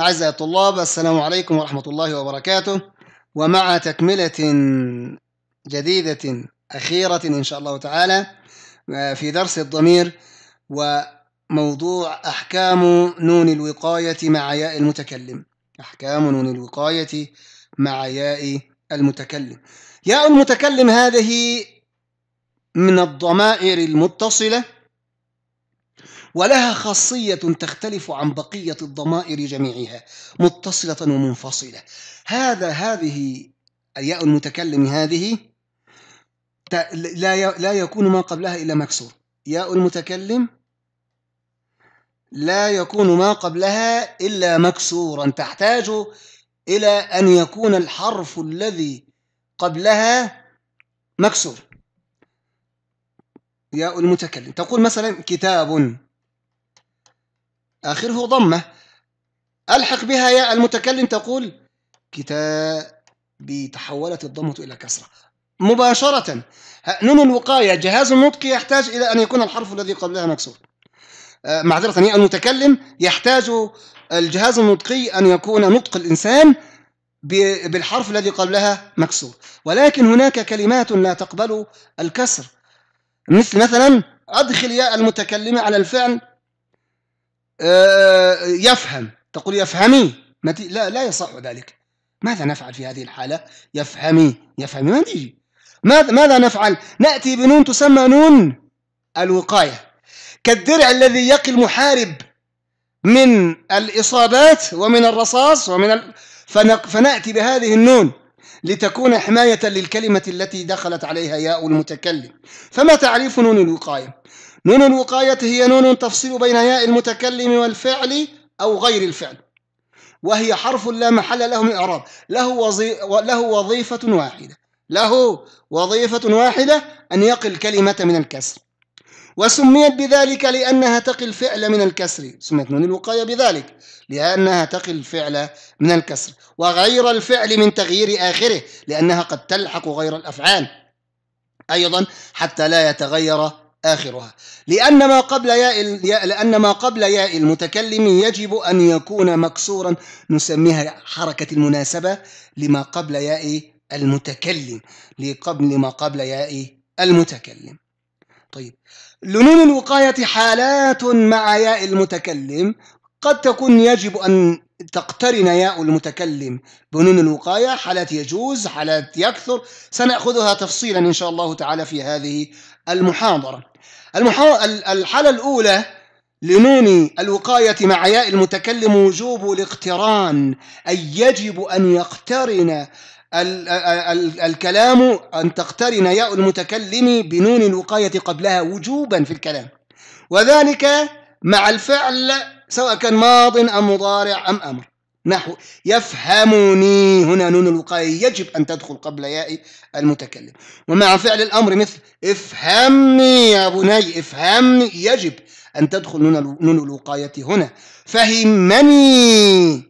أعزائي الطلاب السلام عليكم ورحمة الله وبركاته ومع تكملة جديدة أخيرة إن شاء الله تعالى آه، في درس الضمير وموضوع أحكام نون الوقاية مع ياء المتكلم أحكام نون الوقاية مع ياء المتكلم ياء المتكلم هذه من الضمائر المتصلة ولها خاصية تختلف عن بقية الضمائر جميعها متصلة ومنفصلة هذا هذه الياء المتكلم هذه لا لا يكون ما قبلها إلا مكسور ياء المتكلم لا يكون ما قبلها إلا مكسورا تحتاج إلى أن يكون الحرف الذي قبلها مكسور ياء المتكلم تقول مثلا كتاب آخره ضمة ألحق بها ياء المتكلم تقول كتابي تحولت الضمة إلى كسرة مباشرة نون الوقاية جهاز النطق يحتاج إلى أن يكون الحرف الذي قبلها مكسور آه، معذرة يا المتكلم يحتاج الجهاز النطقي أن يكون نطق الإنسان بالحرف الذي قبلها مكسور ولكن هناك كلمات لا تقبل الكسر مثل مثلا أدخل ياء المتكلم على الفعل آه، يفهم تقول يفهمي لا لا يصح ذلك ماذا نفعل في هذه الحالة يفهمي يفهمي ما تيجي ماذا ماذا نفعل نأتي بنون تسمى نون الوقاية كالدرع الذي يقي المحارب من الإصابات ومن الرصاص ومن ال... فنأتي بهذه النون لتكون حماية للكلمة التي دخلت عليها ياء المتكلم فما تعريف نون الوقاية نون الوقاية هي نون تفصل بين ياء المتكلم والفعل أو غير الفعل وهي حرف لا محل له من إعراب له, وظي... له وظيفة واحدة له وظيفة واحدة أن يقي الكلمة من الكسر وسميت بذلك لأنها تقي الفعل من الكسر سميت نون الوقاية بذلك لأنها تقي الفعل من الكسر وغير الفعل من تغيير آخره لأنها قد تلحق غير الأفعال أيضا حتى لا يتغير آخرها لأن ما قبل ياء لأن ما قبل ياء المتكلم يجب أن يكون مكسورا نسميها حركة المناسبة لما قبل ياء المتكلم لقبل ما قبل ياء المتكلم طيب لنون الوقاية حالات مع ياء المتكلم قد تكون يجب أن تقترن ياء المتكلم بنون الوقاية حالات يجوز حالات يكثر سنأخذها تفصيلا إن شاء الله تعالى في هذه المحاضرة المحا... الحالة الأولى لنون الوقاية مع ياء المتكلم وجوب الاقتران أي يجب أن يقترن ال... ال... الكلام أن تقترن ياء المتكلم بنون الوقاية قبلها وجوبا في الكلام وذلك مع الفعل سواء كان ماض أم مضارع أم أمر نحو يفهمني هنا نون الوقاية يجب أن تدخل قبل ياء المتكلم ومع فعل الأمر مثل افهمني يا بني افهمني يجب أن تدخل نون الوقاية هنا فهمني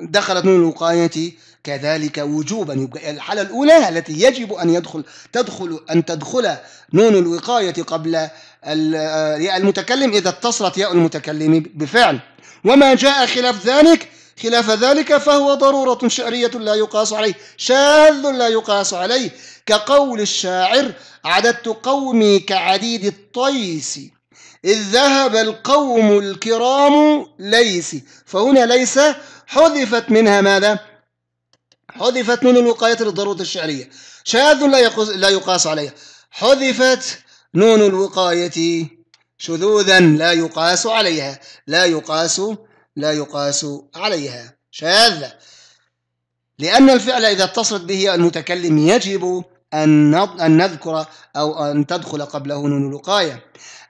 دخلت نون الوقاية كذلك وجوبا يبقى الحالة الأولى التي يجب أن يدخل تدخل أن تدخل نون الوقاية قبل ياء المتكلم إذا اتصلت ياء المتكلم بفعل وما جاء خلاف ذلك خلاف ذلك فهو ضرورة شعرية لا يقاس عليه شاذ لا يقاس عليه كقول الشاعر عددت قومي كعديد الطيس إذ ذهب القوم الكرام ليس فهنا ليس حذفت منها ماذا؟ حذفت نون الوقاية للضرورة الشعرية شاذ لا, لا يقاس عليها حذفت نون الوقاية شذوذا لا يقاس عليها لا يقاس لا يقاس عليها شاذة لأن الفعل إذا اتصلت به المتكلم يجب أن أن نذكر أو أن تدخل قبله نون الوقاية.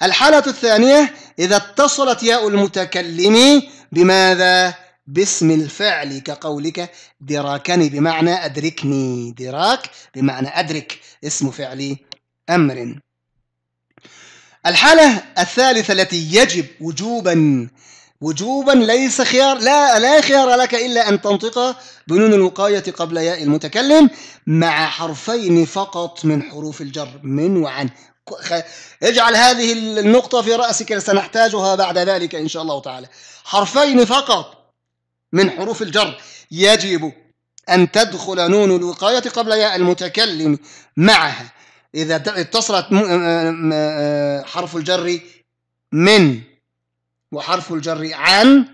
الحالة الثانية إذا اتصلت ياء المتكلم بماذا؟ باسم الفعل كقولك دراكني بمعنى أدركني دراك بمعنى أدرك اسم فعل أمر الحالة الثالثة التي يجب وجوبا وجوبا ليس خيار لا لا خيار لك إلا أن تنطق بنون الوقاية قبل ياء المتكلم مع حرفين فقط من حروف الجر من وعن اجعل هذه النقطة في رأسك سنحتاجها بعد ذلك إن شاء الله تعالى حرفين فقط من حروف الجر يجب أن تدخل نون الوقاية قبل ياء المتكلم معها إذا اتصلت آه، آه، آه، حرف الجر من وحرف الجر عن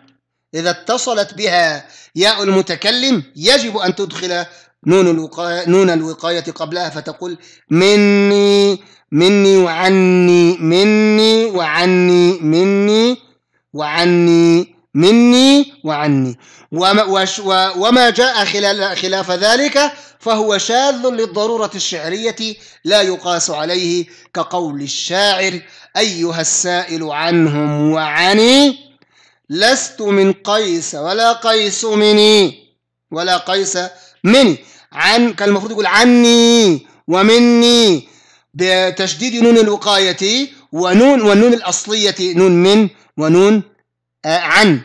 إذا اتصلت بها ياء المتكلم يجب أن تدخل نون الوقاية, نون الوقاية قبلها فتقول مني مني وعني مني وعني مني وعني مني وعني وما, وما جاء خلال خلاف ذلك فهو شاذ للضرورة الشعرية لا يقاس عليه كقول الشاعر أيها السائل عنهم وعني لست من قيس ولا قيس مني ولا قيس مني عن كان المفروض يقول عني ومني بتشديد نون الوقاية ونون والنون الأصلية نون من ونون آه، عن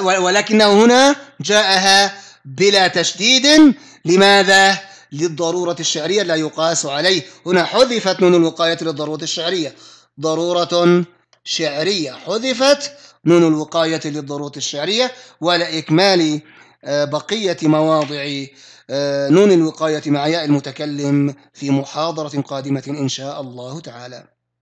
ولكنه هنا جاءها بلا تشديد لماذا؟ للضرورة الشعرية لا يقاس عليه هنا حذفت نون الوقاية للضرورة الشعرية ضرورة شعرية حذفت نون الوقاية للضرورة الشعرية ولإكمال آه، بقية مواضع آه، نون الوقاية مع ياء المتكلم في محاضرة قادمة إن شاء الله تعالى